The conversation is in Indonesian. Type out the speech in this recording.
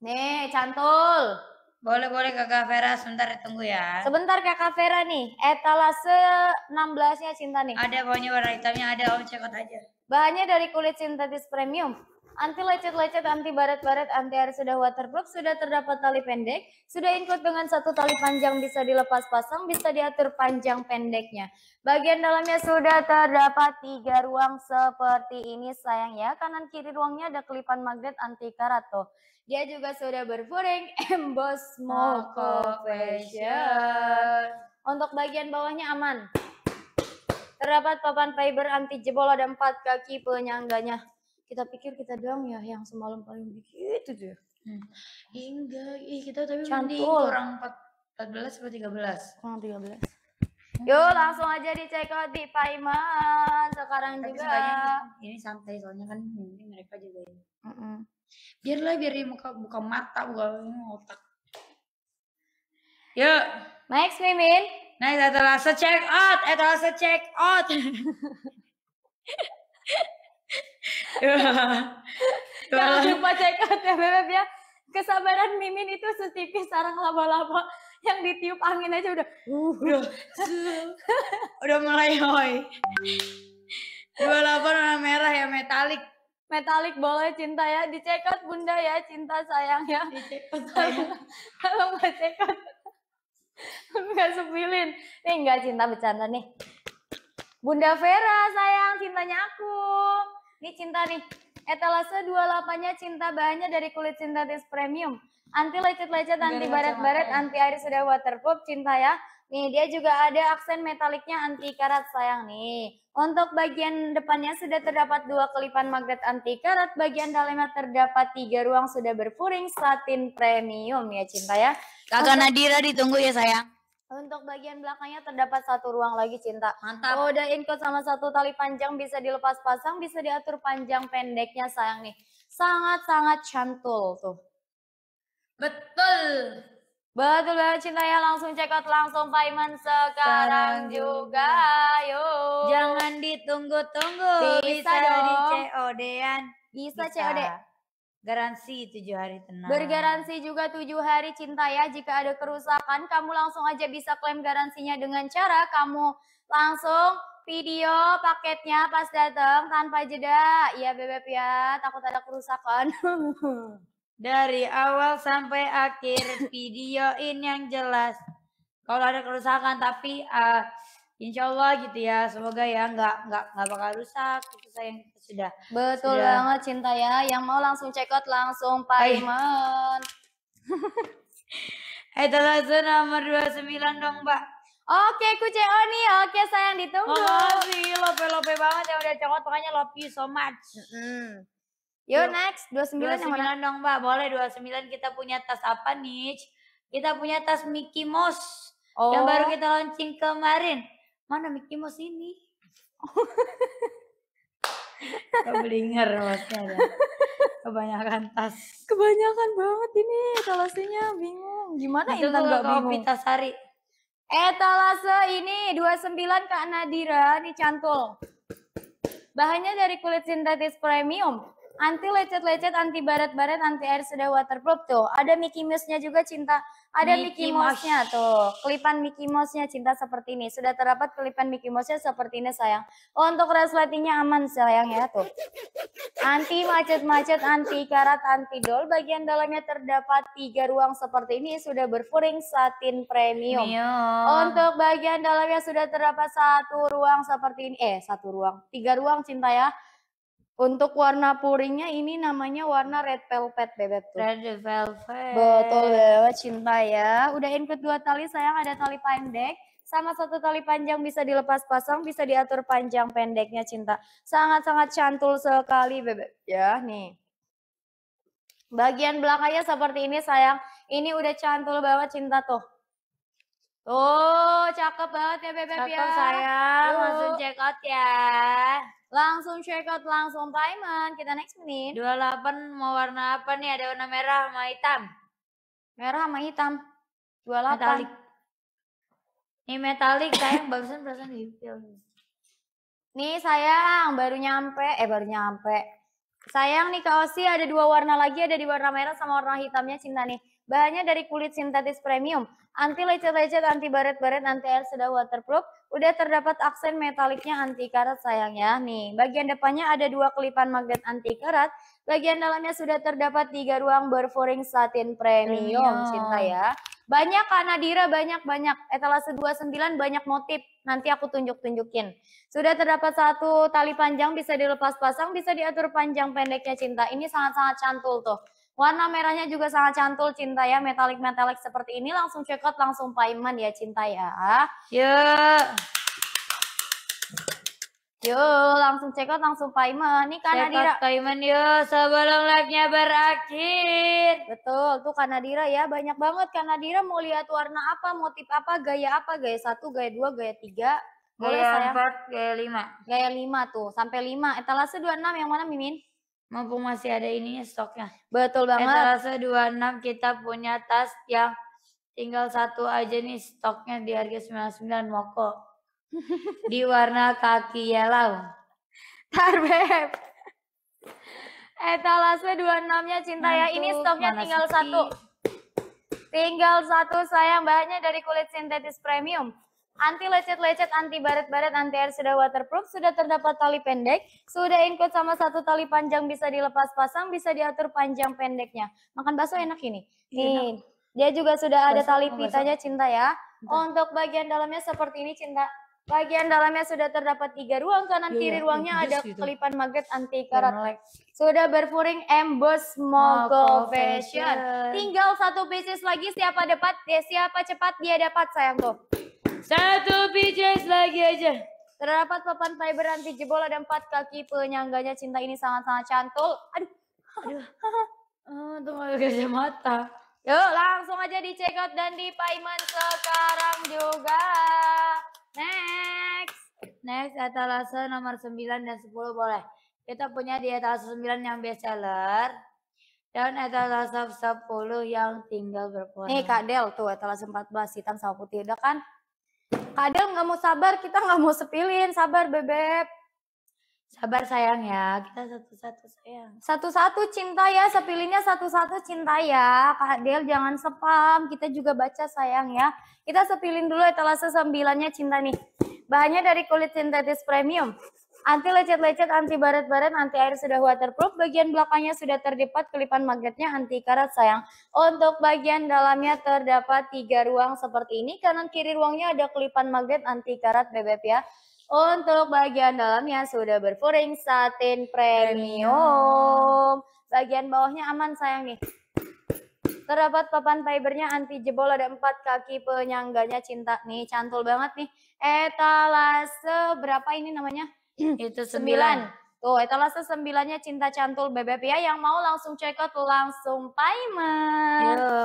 Nih, cantul. Boleh, boleh Kakak Vera, sebentar ya, tunggu ya. Sebentar Kakak Vera nih, etalase 16-nya Cinta nih. Ada bahannya warna hitamnya, ada om cekot aja. Bahannya dari kulit sintetis premium anti lecet-lecet, anti baret-baret, anti air sudah waterproof, sudah terdapat tali pendek, sudah include dengan satu tali panjang bisa dilepas pasang, bisa diatur panjang pendeknya. Bagian dalamnya sudah terdapat tiga ruang seperti ini sayang ya, kanan kiri ruangnya ada kelipan magnet anti karato. Dia juga sudah berfuring emboss Moko Fashion. Untuk bagian bawahnya aman. Terdapat papan fiber anti jebol ada empat kaki penyangganya kita pikir kita doang ya yang semalam paling begitu tuh hmm. ya kita tapi mending kurang 14 atau 13 kurang 13 belas hmm. Yuk langsung aja di check out di Paiman sekarang tapi juga. Ini santai soalnya kan ini mereka juga ini. Mm -mm. Biarlah biar dia buka, buka mata buka otak. Yuk. Next Mimin. Next adalah check out. adalah check out. Jangan lupa check out ya Bebep ya. Kesabaran Mimin itu setipis sarang laba-laba yang ditiup angin aja udah uh, udah udah mulai hoi. laba warna merah ya metalik. Metalik boleh cinta ya, di check out bunda ya, cinta sayang ya. sayang. Kalau nggak check out, nggak sepilin. Nih eh, nggak cinta bercanda nih. Bunda Vera sayang, cintanya aku. Ini cinta nih. Etalase 28-nya cinta bahannya dari kulit sintetis premium. Anti lecet-lecet, anti baret-baret, ya? anti air sudah waterproof, cinta ya. Nih, dia juga ada aksen metaliknya anti karat sayang nih. Untuk bagian depannya sudah terdapat dua kelipan magnet anti karat, bagian dalamnya terdapat tiga ruang sudah berfuring satin premium ya cinta ya. Kakak Nadira ditunggu ya sayang. Untuk bagian belakangnya terdapat satu ruang lagi cinta. Mantap. Oh, udah incot sama satu tali panjang bisa dilepas pasang, bisa diatur panjang pendeknya sayang nih. Sangat-sangat cantul tuh. Betul. Betul banget cinta ya langsung check out langsung payment sekarang, sekarang juga ayo. Jangan ditunggu-tunggu. Bisa, bisa dong. di COD-an. Bisa, bisa COD. Garansi tujuh hari tenang. Bergaransi juga tujuh hari cinta ya. Jika ada kerusakan, kamu langsung aja bisa klaim garansinya dengan cara kamu langsung video paketnya pas datang tanpa jeda. Iya bebek ya, takut ada kerusakan. Dari awal sampai akhir videoin yang jelas. Kalau ada kerusakan tapi uh, Insya Allah gitu ya, semoga ya nggak nggak nggak bakal rusak itu sayang sudah. Betul sudah. banget cinta ya, yang mau langsung check out langsung Pak Iman. Etalase nomor 29 dong Mbak. Oke, ku CEO nih. Oke, sayang ditunggu. Makasih, lope-lope banget yang udah cekot. Pokoknya love you so much. Mm -hmm. Yo, next 29, 29 yang mana? dong Mbak. Boleh 29 kita punya tas apa nih? Kita punya tas Mickey Mouse. Oh. Yang baru kita launching kemarin mana Mickey Mouse ini keblinger maksudnya ya. kebanyakan tas kebanyakan banget ini etalasenya bingung gimana Itu Intan gak bingung Pita Sari etalase ini 29 Kak Nadira ini cantul bahannya dari kulit sintetis premium anti lecet-lecet, anti baret-baret, anti air sudah waterproof tuh. Ada Mickey Mouse-nya juga cinta. Ada Mickey, Mickey Mouse-nya tuh. Kelipan Mickey Mouse-nya cinta seperti ini. Sudah terdapat kelipan Mickey Mouse-nya seperti ini sayang. Oh, untuk resletingnya aman sayang ya tuh. Anti macet-macet, anti karat, anti dol. Bagian dalamnya terdapat tiga ruang seperti ini sudah berfuring satin premium. premium. Untuk bagian dalamnya sudah terdapat satu ruang seperti ini. Eh, satu ruang. Tiga ruang cinta ya. Untuk warna puringnya ini namanya warna red velvet bebek tuh. Red velvet. Betul bebek cinta ya. Udah input dua tali sayang ada tali pendek sama satu tali panjang bisa dilepas pasang, bisa diatur panjang pendeknya cinta. Sangat-sangat cantul sekali bebek ya nih. Bagian belakangnya seperti ini sayang. Ini udah cantul banget cinta tuh. Tuh, cakep banget ya bebek cakep, ya. sayang, langsung check out ya. Langsung check out, langsung payment. Kita next menit. 28 mau warna apa nih? Ada warna merah sama hitam. Merah sama hitam. 28. Metalik. Ini metalik, sayang barusan perasaan dipil. Nih sayang, baru nyampe. Eh baru nyampe. Sayang nih Kak Osi ada dua warna lagi, ada di warna merah sama warna hitamnya Cinta nih. Bahannya dari kulit sintetis premium, anti lecet-lecet, anti baret-baret, anti air sedang waterproof. Udah terdapat aksen metaliknya anti karat sayang ya. Nih, bagian depannya ada dua kelipan magnet anti karat. Bagian dalamnya sudah terdapat tiga ruang berforing satin premium, premium. cinta ya. Banyak Kak Nadira, banyak-banyak. Etalase 29 banyak motif. Nanti aku tunjuk-tunjukin. Sudah terdapat satu tali panjang, bisa dilepas pasang, bisa diatur panjang pendeknya cinta. Ini sangat-sangat cantul tuh. Warna merahnya juga sangat cantul cinta ya, metalik-metalik seperti ini langsung check out, langsung payment ya cinta ya. Yuk. Yuk, langsung check out, langsung payment. Nih Kanadira. Check payment yuk, sebelum live-nya berakhir. Betul, tuh Kanadira ya, banyak banget Kanadira mau lihat warna apa, motif apa, gaya apa, gaya satu, gaya dua, gaya tiga. gaya empat, gaya lima. Gaya lima tuh, sampai 5. Etalase 26 yang mana Mimin? mumpung masih ada ininya stoknya. Betul eh, banget. Etalase 26 kita punya tas yang tinggal satu aja nih stoknya di harga 99 moko. di warna kaki yellow. beb. Etalase eh, 26-nya cinta ya. Ini stoknya tinggal sepi. satu. Tinggal satu sayang bahannya dari kulit sintetis premium anti lecet-lecet, anti baret-baret, anti air sudah waterproof, sudah terdapat tali pendek, sudah include sama satu tali panjang bisa dilepas pasang, bisa diatur panjang pendeknya. Makan bakso enak ini. Iya. Nih, dia juga sudah ada tali pitanya cinta ya. Untuk bagian dalamnya seperti ini cinta. Bagian dalamnya sudah terdapat tiga ruang, kanan iya, kiri iya. ruangnya ada gitu. kelipan magnet anti karat Sudah berfuring emboss mogul fashion. Tinggal satu pieces lagi siapa dapat, Ya siapa cepat dia dapat sayang tuh. Satu biji lagi aja. Terdapat papan fiber anti jebol ada empat kaki penyangganya. Cinta ini sangat-sangat cantul. Aduh. Aduh. Ah, Tunggu kerja mata. Yuk langsung aja di check out dan di payment sekarang juga. Next. Next etalase nomor 9 dan 10 boleh. Kita punya di etalase 9 yang best seller. Dan etalase 10 yang tinggal berpura. Nih Kak Del tuh etalase 14 hitam sama putih. Udah kan? Padahal nggak mau sabar, kita nggak mau sepilin. Sabar, Bebek. Sabar sayang ya, kita satu-satu sayang. Satu-satu cinta ya, sepilinnya satu-satu cinta ya. Kak Del jangan sepam, kita juga baca sayang ya. Kita sepilin dulu etalase sembilannya cinta nih. Bahannya dari kulit sintetis premium. Anti lecet-lecet, anti baret-baret, anti air sudah waterproof. Bagian belakangnya sudah terdapat kelipan magnetnya anti karat sayang. Untuk bagian dalamnya terdapat tiga ruang seperti ini. Kanan kiri ruangnya ada kelipan magnet anti karat bebek ya. Untuk bagian dalamnya sudah berfuring satin premium. Bagian bawahnya aman sayang nih. Terdapat papan fibernya anti jebol ada empat kaki penyangganya cinta nih cantul banget nih. Etalase berapa ini namanya? itu sembilan. Tuh, etalase sembilannya cinta cantul bebek ya. Yang mau langsung check out, langsung payment. Yo.